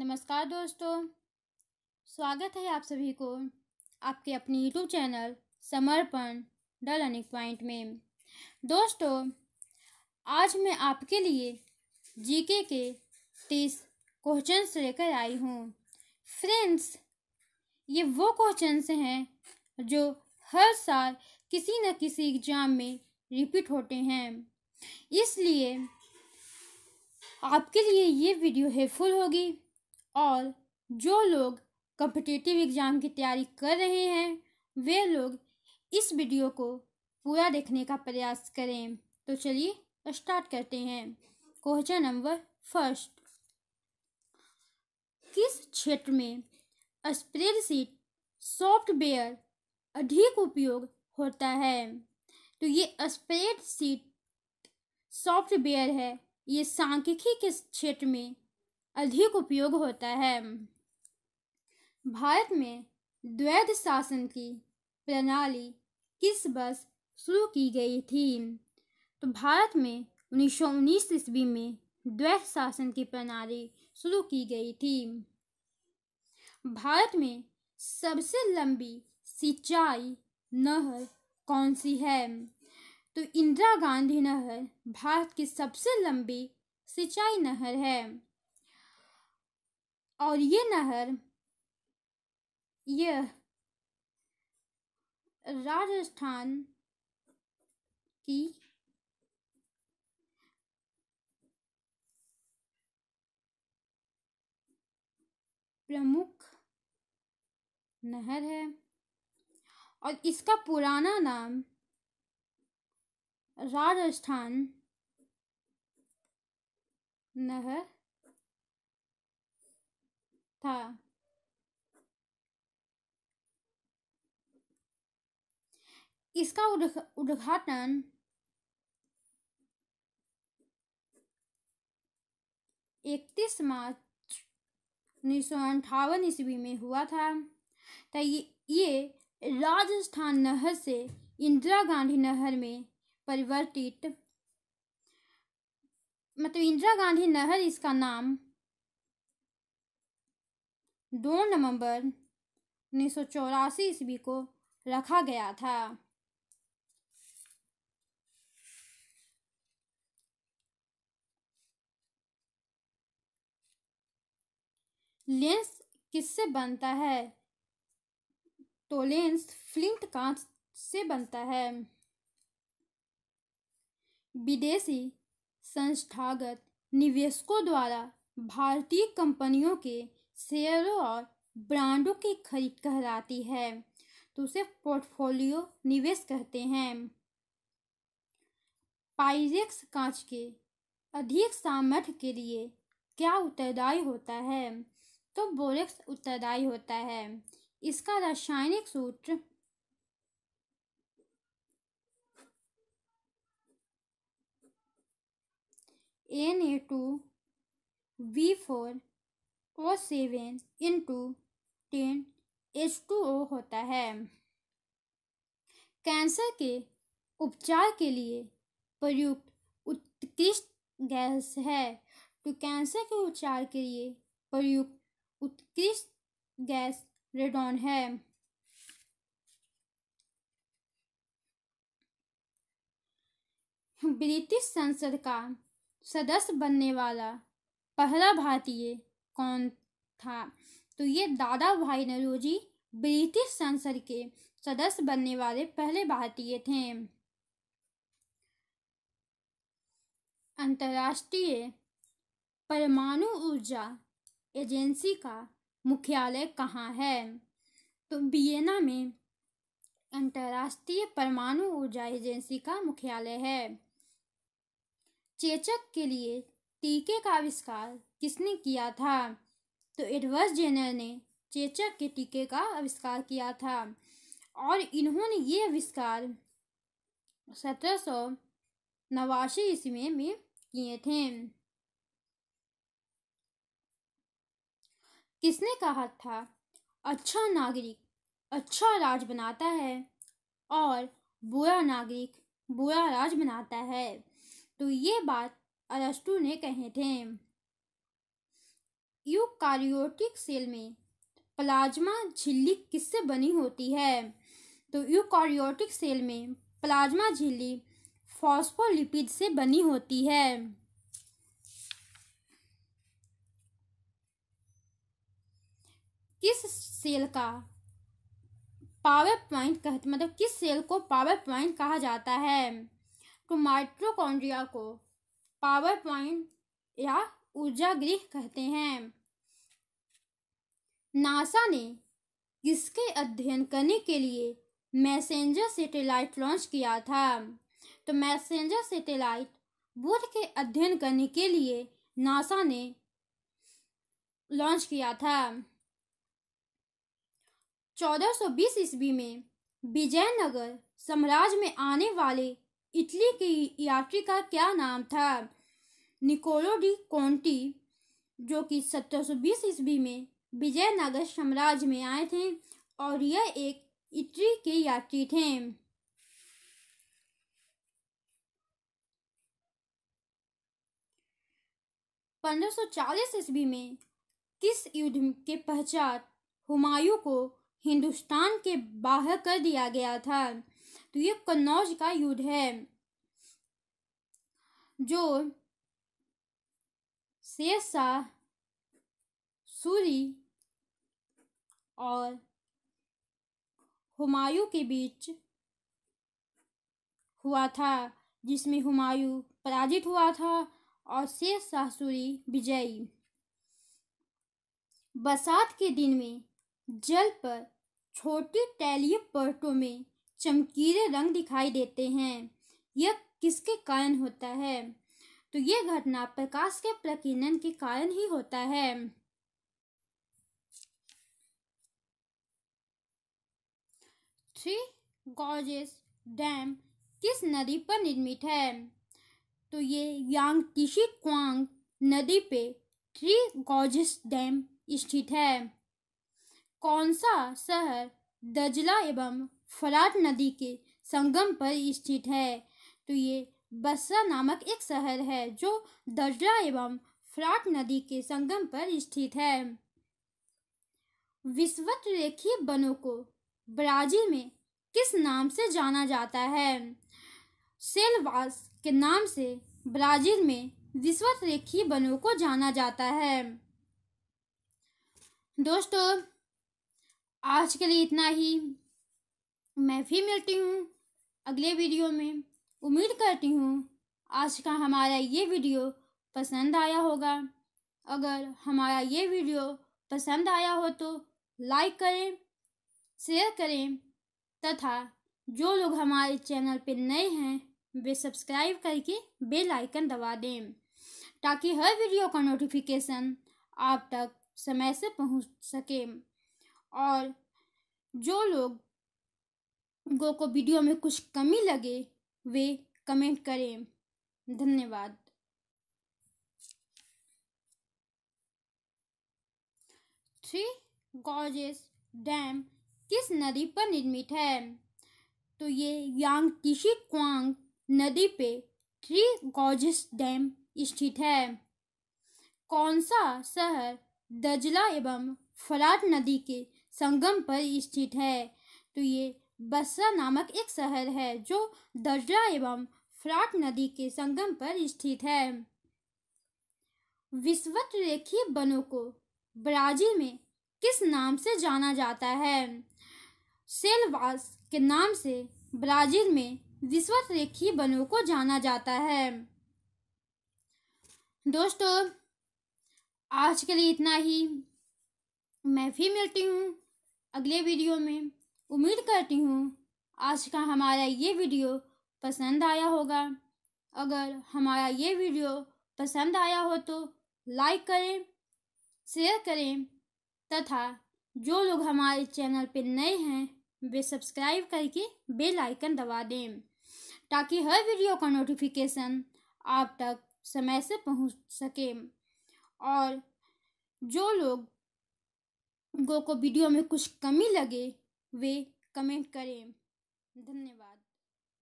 नमस्कार दोस्तों स्वागत है आप सभी को आपके अपने YouTube channel Samarpan the learning point में दोस्तों आज मैं आपके लिए जीके के तीस क्वेश्चंस लेकर आई हूँ फ्रेंड्स ये वो क्वेश्चंस हैं जो हर साल किसी न किसी एग्ज़ाम में रिपीट होते हैं इसलिए आपके लिए ये वीडियो हेल्पफुल होगी और जो लोग कम्पिटिटिव एग्ज़ाम की तैयारी कर रहे हैं वे लोग इस वीडियो को पूरा देखने का प्रयास करें तो चलिए स्टार्ट करते हैं क्वेश्चन नंबर फर्स्ट किस क्षेत्र में स्प्रेडशीट सॉफ्टवेयर अधिक उपयोग होता है तो ये स्प्रेडशीट सॉफ्टवेयर है ये सांख्यिकी के क्षेत्र में अधिक उपयोग होता है भारत में द्वैध शासन की प्रणाली किस बस शुरू की गई थी तो भारत में 1919 ईस्वी में द्वैध शासन की प्रणाली शुरू की गई थी भारत में सबसे लंबी सिंचाई नहर कौन सी है तो इंदिरा गांधी नहर भारत की सबसे लंबी सिंचाई नहर है और ये नहर यह राजस्थान की प्रमुख नहर है और इसका पुराना नाम राजस्थान नहर हाँ इसका उद्घाटन इकतीस मार्च उन्नीस सौ अंठावन ईस्वी में हुआ था तो ये राजस्थान नहर से इंदिरा गांधी नहर में परिवर्तित मतलब इंदिरा गांधी नहर इसका नाम दो नवंबर उन्नीस सौ चौरासी ईस्वी को रखा गया था लेंस किससे बनता है तो लेंस फ्लिंट कांच से बनता है विदेशी संस्थागत निवेशकों द्वारा भारतीय कंपनियों के शेयरों और ब्रांडों की खरीद कहलाती है तो उसे पोर्टफोलियो निवेश कहते हैं पाइरेक्स कांच के अधिक सामर्थ्य के लिए क्या उत्तरदायी होता है तो बोरेक्स उत्तरदायी होता है इसका रासायनिक सूत्र N A two V four O seven into ten H two O होता है कैंसर के उपचार के लिए प्रयुक्त उत्कृष्ट गैस है तो कैंसर के उपचार के लिए प्रयुक्त उत्कृष्ट गैस रेडॉन है ब्रिटिश संसद का सदस्य बनने वाला पहला भारतीय कौन था तो ये दादा भाई नरोजी ब्रिटिश संसद के सदस्य बनने वाले पहले भारतीय थे अंतर्राष्ट्रीय परमाणु ऊर्जा एजेंसी का मुख्यालय कहाँ है तो वियना में अंतर्राष्ट्रीय परमाणु ऊर्जा एजेंसी का मुख्यालय है चेचक के लिए टीके का आविष्कार किसने किया था तो एडवर्स जेनर ने चेचक के टीके का आविष्कार किया था और इन्होंने ये आविष्कार सत्रह सौ नवासी ईस्वी में किए थे किसने कहा था अच्छा नागरिक अच्छा राज बनाता है और बुरा नागरिक बुरा राज बनाता है तो ये बात अरस्तु ने कहे थे यूकारियोटिक सेल में प्लाज्मा झिल्ली किससे बनी होती है तो यूकारियोटिक सेल में प्लाज्मा झिल्ली फॉस्फोलिपिड से बनी होती है किस सेल का पावर पॉइंट कह मतलब किस सेल को पावर पॉइंट कहा जाता है तो माइट्रोकॉन्ड्रिया को पावर पॉइंट या ऊर्जा गृह कहते हैं नासा ने इसके अध्ययन करने के लिए मैसेंजर सैटेलाइट लॉन्च किया था तो मैसेंजर सैटेलाइट बुध के अध्ययन करने के लिए नासा ने लॉन्च किया था 1420 ईस्वी में विजयनगर साम्राज्य में आने वाले इटली के यात्री का क्या नाम था निकोलो डी कॉन्टी जो कि 1720 ईस्वी में विजयनगर साम्राज्य में आए थे और यह एक इटली के यात्री थे पंद्रह सौ चालीस ईस्वी में किस युद्ध के पश्चात हुमायूं को हिंदुस्तान के बाहर कर दिया गया था तो ये कन्नौज का युद्ध है जो सेसा सूरी और हुमायूं के बीच हुआ था जिसमें हुमायूं पराजित हुआ था और शाह सूरी विजयी बरसात के दिन में जल पर छोटी तैलीय पर्टों में चमकीले रंग दिखाई देते हैं यह किसके कारण होता है तो ये घटना प्रकाश के प्रकीर्णन के कारण ही होता है थ्री गॉर्जेस डैम किस नदी पर निर्मित है तो ये यांग टीशी क्वांग नदी पे थ्री गॉर्जेस डैम स्थित है कौन सा शहर दजला एवं फलाट नदी के संगम पर स्थित है तो ये बसरा नामक एक शहर है जो दर्जा एवं फ्राट नदी के संगम पर स्थित है विश्वत रेखीय बनों को ब्राजील में किस नाम से जाना जाता है सेलवास के नाम से ब्राजील में विश्वत रेखीय बनों को जाना जाता है दोस्तों आज के लिए इतना ही मैं भी मिलती हूँ अगले वीडियो में उम्मीद करती हूँ आज का हमारा ये वीडियो पसंद आया होगा अगर हमारा ये वीडियो पसंद आया हो तो लाइक करें शेयर करें तथा जो लोग हमारे चैनल पर नए हैं वे सब्सक्राइब करके बेल आइकन दबा दें ताकि हर वीडियो का नोटिफिकेशन आप तक समय से पहुंच सके और जो लोग गो को वीडियो में कुछ कमी लगे वे कमेंट करें धन्यवाद थ्री गॉजेस डैम किस नदी पर निर्मित है तो ये यांग तिशी क्वांग नदी पे थ्री गॉजेस डैम स्थित है कौन सा शहर दजला एवं फलाट नदी के संगम पर स्थित है तो ये बसरा नामक एक शहर है जो दर्जा एवं फ्राट नदी के संगम पर स्थित है विस्वत रेखीय बनों को ब्राजील में किस नाम से जाना जाता है सेलवास के नाम से ब्राजील में विस्वत रेखीय बनों को जाना जाता है दोस्तों आज के लिए इतना ही मैं भी मिलती हूँ अगले वीडियो में उम्मीद करती हूँ आज का हमारा ये वीडियो पसंद आया होगा अगर हमारा ये वीडियो पसंद आया हो तो लाइक करें शेयर करें तथा जो लोग हमारे चैनल पर नए हैं वे सब्सक्राइब करके बेल आइकन दबा दें ताकि हर वीडियो का नोटिफिकेशन आप तक समय से पहुंच सके और जो लोग गो को वीडियो में कुछ कमी लगे वे कमेंट करें धन्यवाद